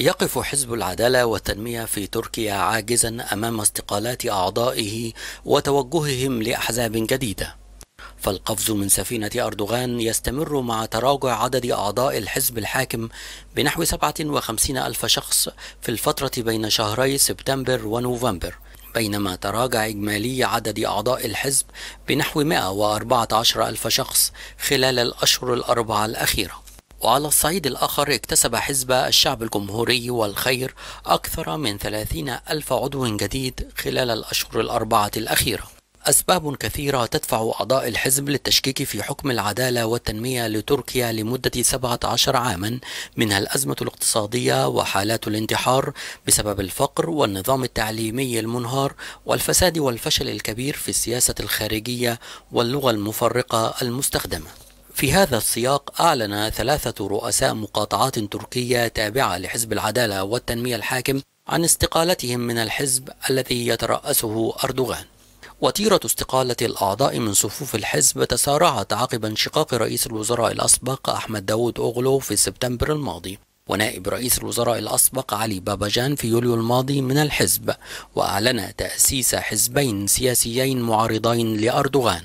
يقف حزب العدالة والتنمية في تركيا عاجزا أمام استقالات أعضائه وتوجههم لأحزاب جديدة فالقفز من سفينة أردوغان يستمر مع تراجع عدد أعضاء الحزب الحاكم بنحو 57 ألف شخص في الفترة بين شهري سبتمبر ونوفمبر بينما تراجع إجمالي عدد أعضاء الحزب بنحو 114 ألف شخص خلال الأشهر الأربعة الأخيرة وعلى الصعيد الآخر اكتسب حزب الشعب الجمهوري والخير أكثر من 30 ألف عضو جديد خلال الأشهر الأربعة الأخيرة أسباب كثيرة تدفع أعضاء الحزب للتشكيك في حكم العدالة والتنمية لتركيا لمدة 17 عاما منها الأزمة الاقتصادية وحالات الانتحار بسبب الفقر والنظام التعليمي المنهار والفساد والفشل الكبير في السياسة الخارجية واللغة المفرقة المستخدمة في هذا السياق أعلن ثلاثة رؤساء مقاطعات تركية تابعة لحزب العدالة والتنمية الحاكم عن استقالتهم من الحزب الذي يترأسه أردوغان. وتيرة استقالة الأعضاء من صفوف الحزب تسارعت عقب انشقاق رئيس الوزراء الأسبق أحمد داود أوغلو في سبتمبر الماضي ونائب رئيس الوزراء الأسبق علي باباجان في يوليو الماضي من الحزب وأعلن تأسيس حزبين سياسيين معارضين لأردوغان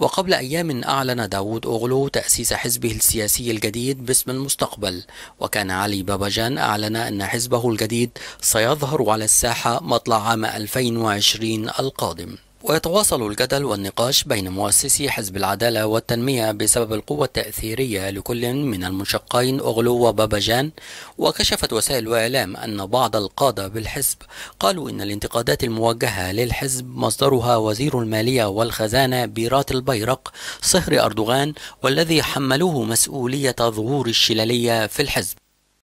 وقبل أيام أعلن داوود أوغلو تأسيس حزبه السياسي الجديد باسم المستقبل وكان علي باباجان أعلن أن حزبه الجديد سيظهر على الساحة مطلع عام 2020 القادم ويتواصل الجدل والنقاش بين مؤسسي حزب العدالة والتنمية بسبب القوة التأثيرية لكل من المنشقين أغلو وباباجان وكشفت وسائل الإعلام أن بعض القادة بالحزب قالوا إن الانتقادات الموجهة للحزب مصدرها وزير المالية والخزانة بيرات البيرق صهر أردوغان والذي حملوه مسؤولية ظهور الشلالية في الحزب